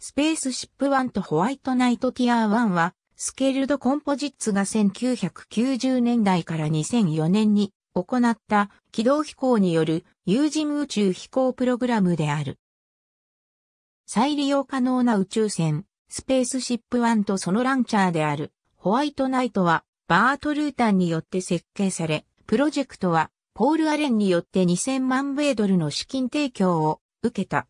スペースシップ1とホワイトナイトティアー1は、スケールドコンポジッツが1990年代から2004年に行った軌道飛行による有人宇宙飛行プログラムである。再利用可能な宇宙船、スペースシップ1とそのランチャーであるホワイトナイトはバートルータンによって設計され、プロジェクトはポール・アレンによって2000万米ドルの資金提供を受けた。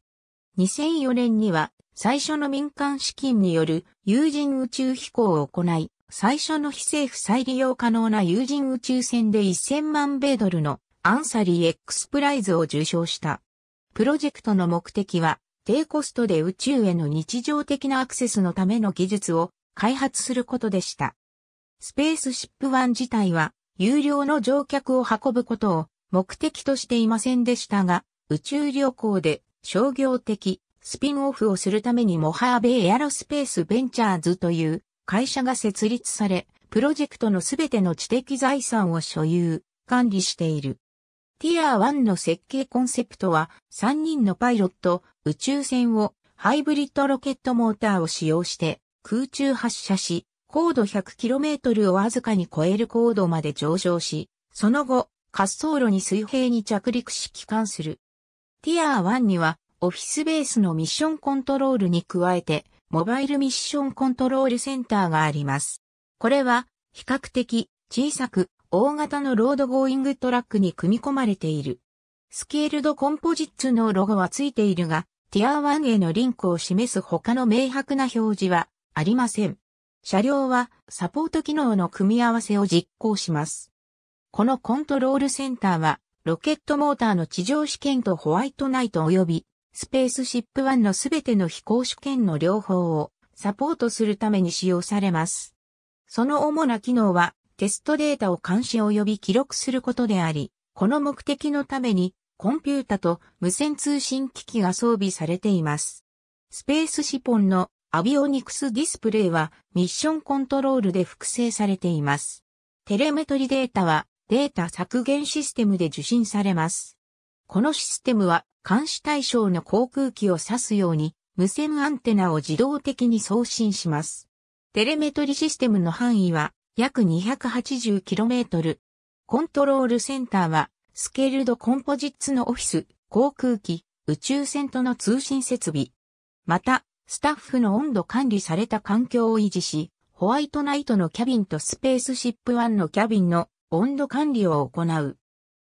2004年には最初の民間資金による有人宇宙飛行を行い、最初の非政府再利用可能な有人宇宙船で1000万米ドルのアンサリー X プライズを受賞した。プロジェクトの目的は、低コストで宇宙への日常的なアクセスのための技術を開発することでした。スペースシップ1自体は、有料の乗客を運ぶことを目的としていませんでしたが、宇宙旅行で商業的、スピンオフをするためにモハーベイエアロスペースベンチャーズという会社が設立され、プロジェクトのすべての知的財産を所有、管理している。ティア1の設計コンセプトは3人のパイロット、宇宙船をハイブリッドロケットモーターを使用して空中発射し、高度 100km をわずかに超える高度まで上昇し、その後、滑走路に水平に着陸し帰還する。ティアー1にはオフィスベースのミッションコントロールに加えて、モバイルミッションコントロールセンターがあります。これは、比較的小さく大型のロードゴーイングトラックに組み込まれている。スケールドコンポジッツのロゴはついているが、ティア1へのリンクを示す他の明白な表示はありません。車両はサポート機能の組み合わせを実行します。このコントロールセンターは、ロケットモーターの地上試験とホワイトナイト及びスペースシップ1のすべての飛行試権の両方をサポートするために使用されます。その主な機能は、テストデータを監視及び記録することであり、この目的のために、コンピュータと無線通信機器が装備されています。スペースシポンのアビオニクスディスプレイはミッションコントロールで複製されています。テレメトリデータはデータ削減システムで受信されます。このシステムは監視対象の航空機を指すように無線アンテナを自動的に送信します。テレメトリシステムの範囲は約 280km。コントロールセンターはスケールドコンポジッツのオフィス、航空機、宇宙船との通信設備。また、スタッフの温度管理された環境を維持し、ホワイトナイトのキャビンとスペースシップ1のキャビンの温度管理を行う。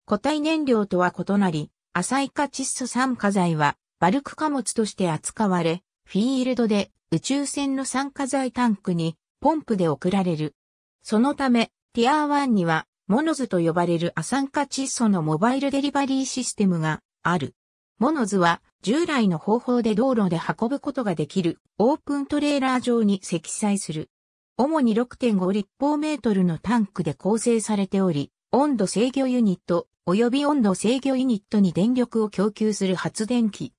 固体燃料とは異なり、アサイカ窒素酸化剤は、バルク貨物として扱われ、フィールドで宇宙船の酸化剤タンクにポンプで送られる。そのため、ティアー1には、モノズと呼ばれるアサン化窒素のモバイルデリバリーシステムがある。モノズは従来の方法で道路で運ぶことができるオープントレーラー上に積載する。主に6.5立方メートルのタンクで構成されており、温度制御ユニット及び温度制御ユニットに電力を供給する発電機。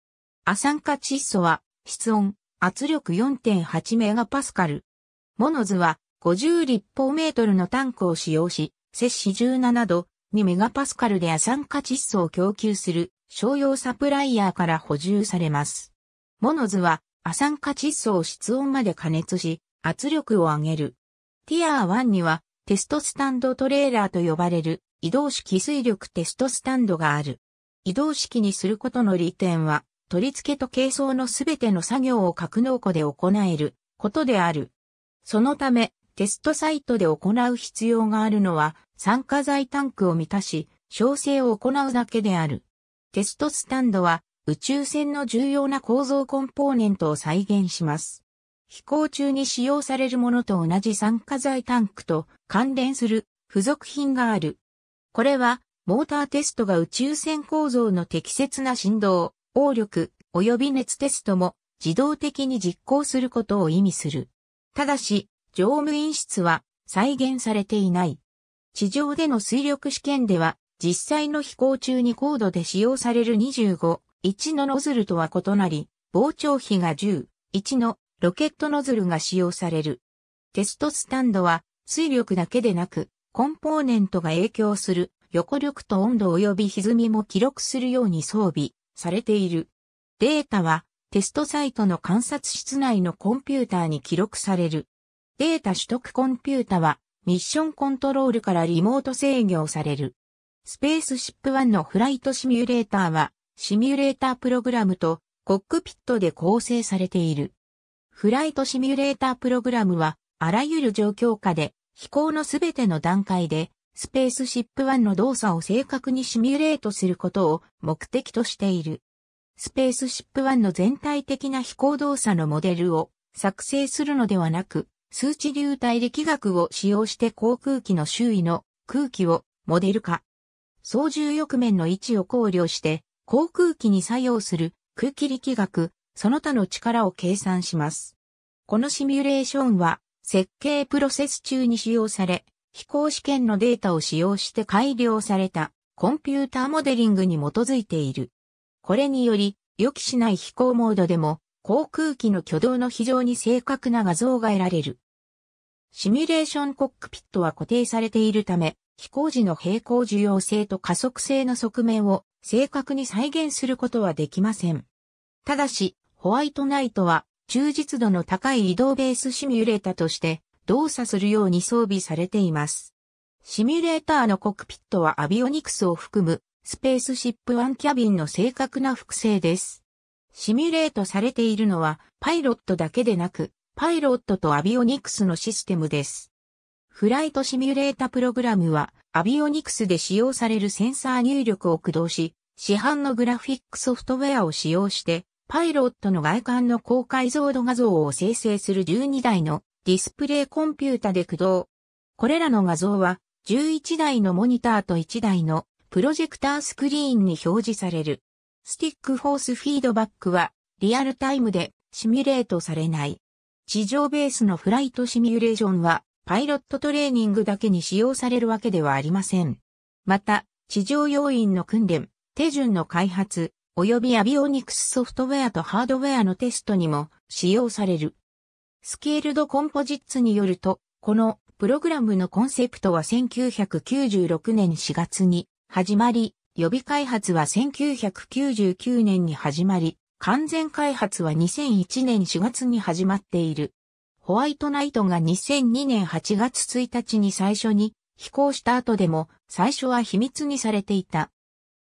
亜酸化窒素は、室温、圧力4.8メガパスカル。モノズは、50立方メートルのタンクを使用し、摂氏17度2メガパスカルで亜酸化窒素を供給する商用サプライヤーから補充されます。モノズは、亜酸化窒素を室温まで加熱し、圧力を上げる。ティアー1には、テストスタンドトレーラーと呼ばれる移動式水力テストスタンドがある。移動式にすることの利点は、取り付けと軽装のすべての作業を格納庫で行えることである。そのため、テストサイトで行う必要があるのは、酸化剤タンクを満たし、調整を行うだけである。テストスタンドは、宇宙船の重要な構造コンポーネントを再現します。飛行中に使用されるものと同じ酸化剤タンクと関連する付属品がある。これは、モーターテストが宇宙船構造の適切な振動、応力、及び熱テストも自動的に実行することを意味する。ただし、乗務員室は再現されていない。地上での水力試験では、実際の飛行中に高度で使用される25、1のノズルとは異なり、膨張比が10、1のロケットノズルが使用される。テストスタンドは水力だけでなく、コンポーネントが影響する横力と温度及び歪みも記録するように装備されている。データはテストサイトの観察室内のコンピューターに記録される。データ取得コンピュータはミッションコントロールからリモート制御される。スペースシップ1のフライトシミュレーターはシミュレータープログラムとコックピットで構成されている。フライトシミュレータープログラムはあらゆる状況下で飛行のすべての段階で、スペースシップ1の動作を正確にシミュレートすることを目的としている。スペースシップ1の全体的な飛行動作のモデルを作成するのではなく、数値流体力学を使用して航空機の周囲の空気をモデル化。操縦翼面の位置を考慮して航空機に作用する空気力学、その他の力を計算します。このシミュレーションは設計プロセス中に使用され、飛行試験のデータを使用して改良されたコンピューターモデリングに基づいている。これにより、予期しない飛行モードでも航空機の挙動の非常に正確な画像が得られる。シミュレーションコックピットは固定されているため、飛行時の平行需要性と加速性の側面を正確に再現することはできません。ただし、ホワイトナイトは忠実度の高い移動ベースシミュレータとして動作するように装備されています。シミュレーターのコックピットはアビオニクスを含むスペースシップワンキャビンの正確な複製です。シミュレートされているのはパイロットだけでなくパイロットとアビオニクスのシステムです。フライトシミュレータプログラムはアビオニクスで使用されるセンサー入力を駆動し、市販のグラフィックソフトウェアを使用してパイロットの外観の高解像度画像を生成する12台のディスプレイコンピュータで駆動。これらの画像は11台のモニターと1台のプロジェクタースクリーンに表示される。スティックフォースフィードバックはリアルタイムでシミュレートされない。地上ベースのフライトシミュレーションはパイロットトレーニングだけに使用されるわけではありません。また、地上要員の訓練、手順の開発、及びアビオニクスソフトウェアとハードウェアのテストにも使用される。スケールドコンポジッツによると、このプログラムのコンセプトは1996年4月に始まり、予備開発は1999年に始まり、完全開発は2001年4月に始まっている。ホワイトナイトが2002年8月1日に最初に飛行した後でも最初は秘密にされていた。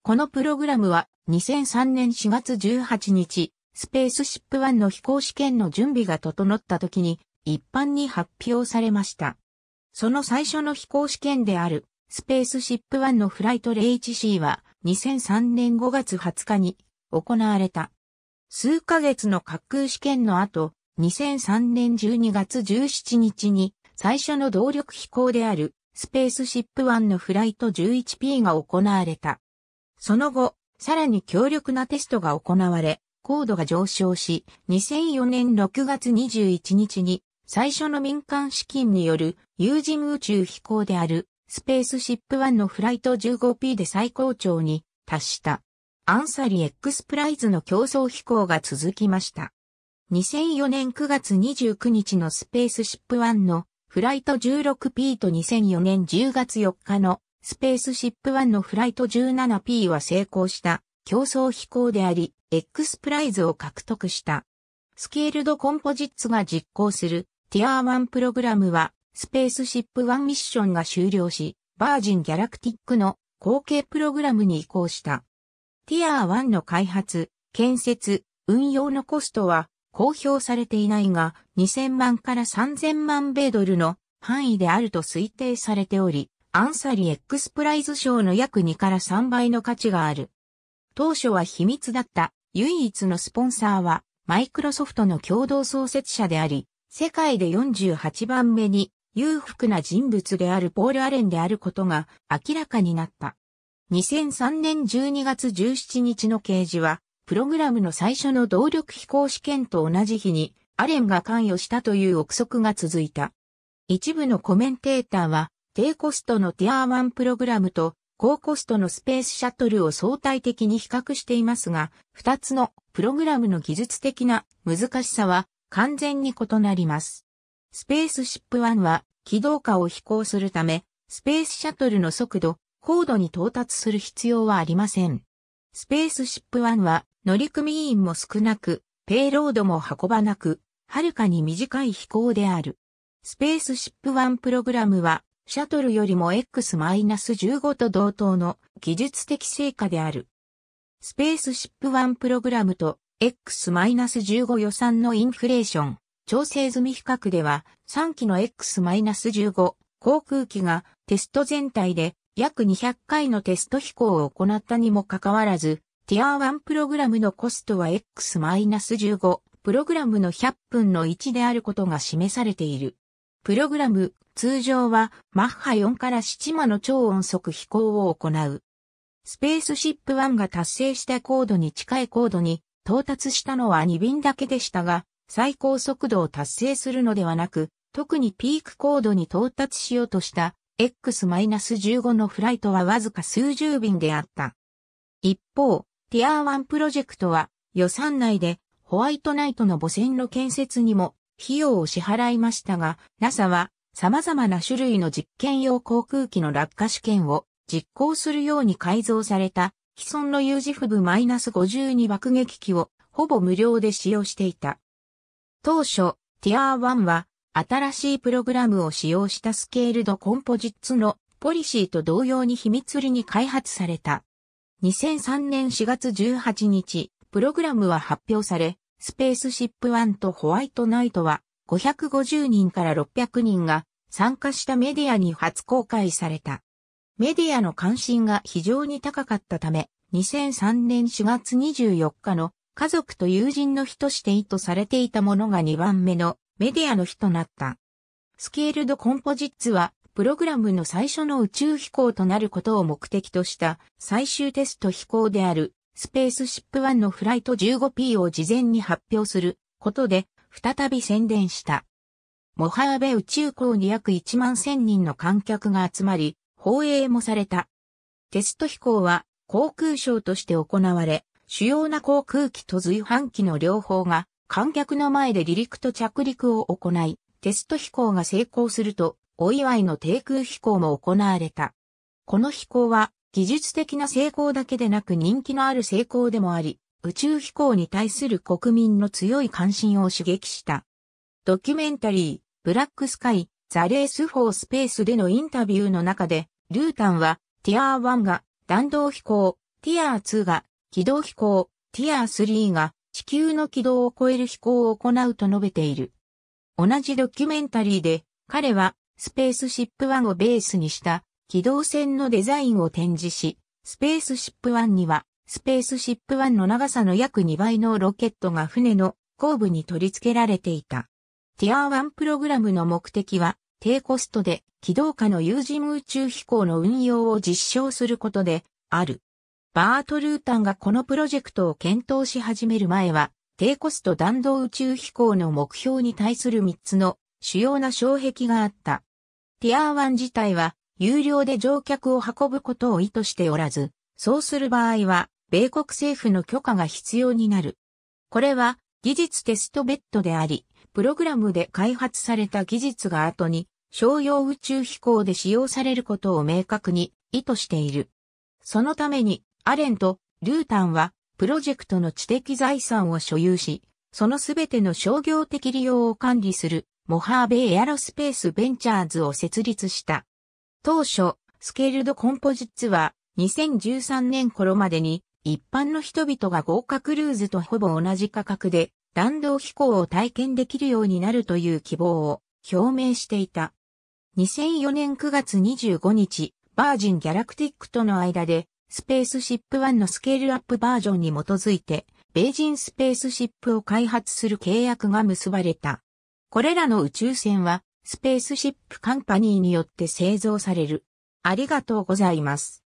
このプログラムは2003年4月18日、スペースシップ1の飛行試験の準備が整った時に一般に発表されました。その最初の飛行試験であるスペースシップ1のフライト h c は2003年5月20日に行われた。数ヶ月の滑空試験の後、2003年12月17日に最初の動力飛行であるスペースシップ1のフライト 11P が行われた。その後、さらに強力なテストが行われ、高度が上昇し、2004年6月21日に最初の民間資金による有人宇宙飛行であるスペースシップワンのフライト 15P で最高潮に達した。アンサリ X プライズの競争飛行が続きました。2004年9月29日のスペースシップワンのフライト 16P と2004年10月4日のスペースシップ1のフライト 17P は成功した競争飛行であり、X プライズを獲得した。スケールドコンポジッツが実行するティアー1プログラムは、スペースシップ1ミッションが終了し、バージンギャラクティックの後継プログラムに移行した。ティアー1の開発、建設、運用のコストは公表されていないが、2000万から3000万米ドルの範囲であると推定されており、アンサリ X プライズ賞の約2から3倍の価値がある。当初は秘密だった唯一のスポンサーはマイクロソフトの共同創設者であり、世界で48番目に裕福な人物であるポール・アレンであることが明らかになった。2003年12月17日の掲示は、プログラムの最初の動力飛行試験と同じ日に、アレンが関与したという憶測が続いた。一部のコメンテーターは、低コストのティアー1プログラムと高コストのスペースシャトルを相対的に比較していますが、2つのプログラムの技術的な難しさは完全に異なります。スペースシップ1は軌道下を飛行するため、スペースシャトルの速度、高度に到達する必要はありません。スペースシップ1は乗組員も少なく、ペイロードも運ばなく、はるかに短い飛行である。スペースシップ1プログラムはシャトルよりも X-15 と同等の技術的成果である。スペースシップ1プログラムと X-15 予算のインフレーション、調整済み比較では3機の X-15 航空機がテスト全体で約200回のテスト飛行を行ったにもかかわらず、ティア1プログラムのコストは X-15 プログラムの100分の1であることが示されている。プログラム通常はマッハ4から7マの超音速飛行を行う。スペースシップ1が達成した高度に近い高度に到達したのは2便だけでしたが、最高速度を達成するのではなく、特にピーク高度に到達しようとした X-15 のフライトはわずか数十便であった。一方、ティアー1プロジェクトは予算内でホワイトナイトの母船の建設にも費用を支払いましたが、NASA は様々な種類の実験用航空機の落下試験を実行するように改造された既存の U 字フブ -52 爆撃機をほぼ無料で使用していた。当初、t ィアー1は新しいプログラムを使用したスケールドコンポジッツのポリシーと同様に秘密裏に開発された。2003年4月18日、プログラムは発表され、スペースシップ1とホワイトナイトは550人から600人が参加したメディアに初公開された。メディアの関心が非常に高かったため、2003年4月24日の家族と友人の日として意図されていたものが2番目のメディアの日となった。スケールドコンポジッツは、プログラムの最初の宇宙飛行となることを目的とした最終テスト飛行であるスペースシップ1のフライト 15P を事前に発表することで再び宣伝した。モハーベ宇宙港に約1万1000人の観客が集まり、放映もされた。テスト飛行は航空ショーとして行われ、主要な航空機と随伴機の両方が観客の前で離陸と着陸を行い、テスト飛行が成功すると、お祝いの低空飛行も行われた。この飛行は技術的な成功だけでなく人気のある成功でもあり、宇宙飛行に対する国民の強い関心を刺激した。ドキュメンタリー、ブラックスカイ、ザ・レース・フォー・スペースでのインタビューの中で、ルータンは、ティアー1が弾道飛行、ティアー2が軌道飛行、ティアー3が地球の軌道を超える飛行を行うと述べている。同じドキュメンタリーで、彼はスペースシップ1をベースにした軌道船のデザインを展示し、スペースシップ1にはスペースシップ1の長さの約2倍のロケットが船の後部に取り付けられていた。ティアー1プログラムの目的は、低コストで軌道下の有人宇宙飛行の運用を実証することである。バートルータンがこのプロジェクトを検討し始める前は、低コスト弾道宇宙飛行の目標に対する3つの主要な障壁があった。ティアー1自体は有料で乗客を運ぶことを意図しておらず、そうする場合は米国政府の許可が必要になる。これは技術テストベッドであり、プログラムで開発された技術が後に商用宇宙飛行で使用されることを明確に意図している。そのためにアレンとルータンはプロジェクトの知的財産を所有し、そのすべての商業的利用を管理するモハーベイエアロスペースベンチャーズを設立した。当初、スケールドコンポジッツは2013年頃までに一般の人々が豪華クルーズとほぼ同じ価格で弾道飛行を体験できるようになるという希望を表明していた。2004年9月25日、バージン・ギャラクティックとの間で、スペースシップ1のスケールアップバージョンに基づいて、ベージンスペースシップを開発する契約が結ばれた。これらの宇宙船は、スペースシップカンパニーによって製造される。ありがとうございます。